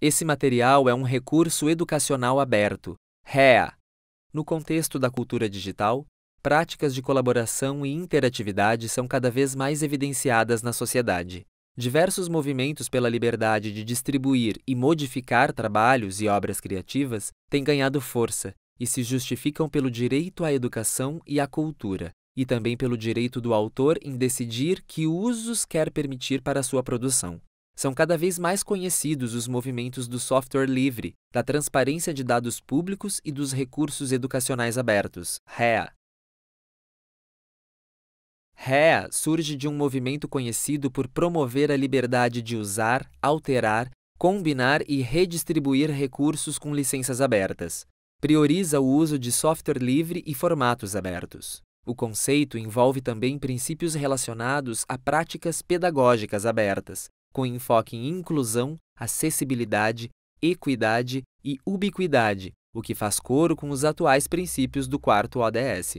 Esse material é um recurso educacional aberto, REA. No contexto da cultura digital, práticas de colaboração e interatividade são cada vez mais evidenciadas na sociedade. Diversos movimentos pela liberdade de distribuir e modificar trabalhos e obras criativas têm ganhado força e se justificam pelo direito à educação e à cultura, e também pelo direito do autor em decidir que usos quer permitir para sua produção. São cada vez mais conhecidos os movimentos do software livre, da transparência de dados públicos e dos recursos educacionais abertos, REA. REA surge de um movimento conhecido por promover a liberdade de usar, alterar, combinar e redistribuir recursos com licenças abertas. Prioriza o uso de software livre e formatos abertos. O conceito envolve também princípios relacionados a práticas pedagógicas abertas, com enfoque em inclusão, acessibilidade, equidade e ubiquidade, o que faz coro com os atuais princípios do quarto ODS.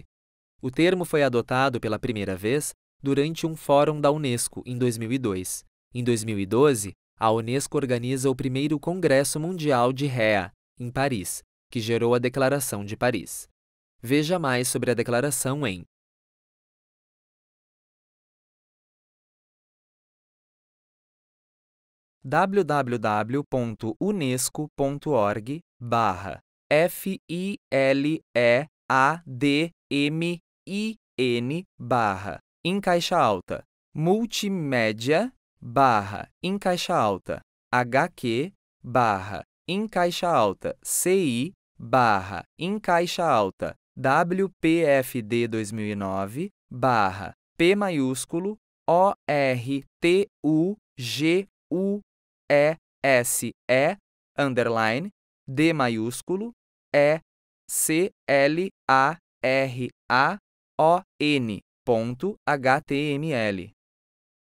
O termo foi adotado pela primeira vez durante um fórum da Unesco em 2002. Em 2012, a Unesco organiza o primeiro Congresso Mundial de REA, em Paris, que gerou a Declaração de Paris. Veja mais sobre a declaração em www.unesco.org barra F-I-L-E-A-D-M-I-N barra em caixa alta multimédia barra em caixa alta HQ barra em caixa alta CI barra em caixa alta WPFD 2009 barra P maiúsculo o r t u g u e S E underline D maiúsculo E C L A R A O N ponto HTML.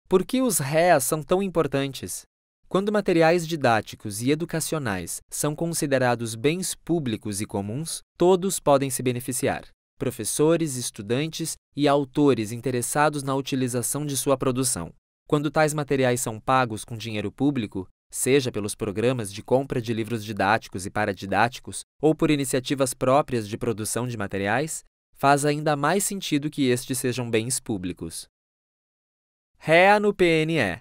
Por que os REA são tão importantes? Quando materiais didáticos e educacionais são considerados bens públicos e comuns, todos podem se beneficiar: professores, estudantes e autores interessados na utilização de sua produção. Quando tais materiais são pagos com dinheiro público, seja pelos programas de compra de livros didáticos e paradidáticos ou por iniciativas próprias de produção de materiais, faz ainda mais sentido que estes sejam bens públicos. REA no PNE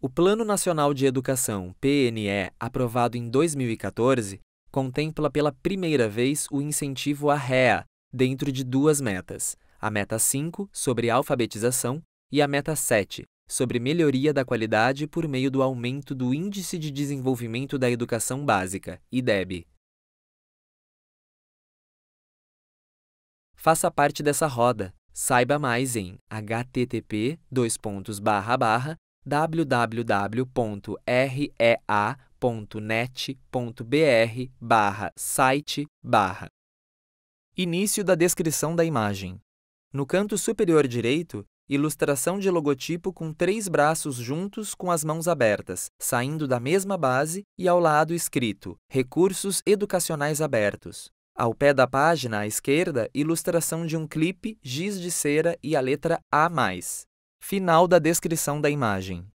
O Plano Nacional de Educação, PNE, aprovado em 2014, contempla pela primeira vez o incentivo à REA dentro de duas metas, a meta 5, sobre alfabetização, e a meta 7, sobre melhoria da qualidade por meio do aumento do Índice de Desenvolvimento da Educação Básica, IDEB. Faça parte dessa roda. Saiba mais em http www.rea.net.br site Início da descrição da imagem. No canto superior direito, Ilustração de logotipo com três braços juntos com as mãos abertas, saindo da mesma base e ao lado escrito Recursos Educacionais Abertos. Ao pé da página, à esquerda, ilustração de um clipe, giz de cera e a letra A. Final da descrição da imagem.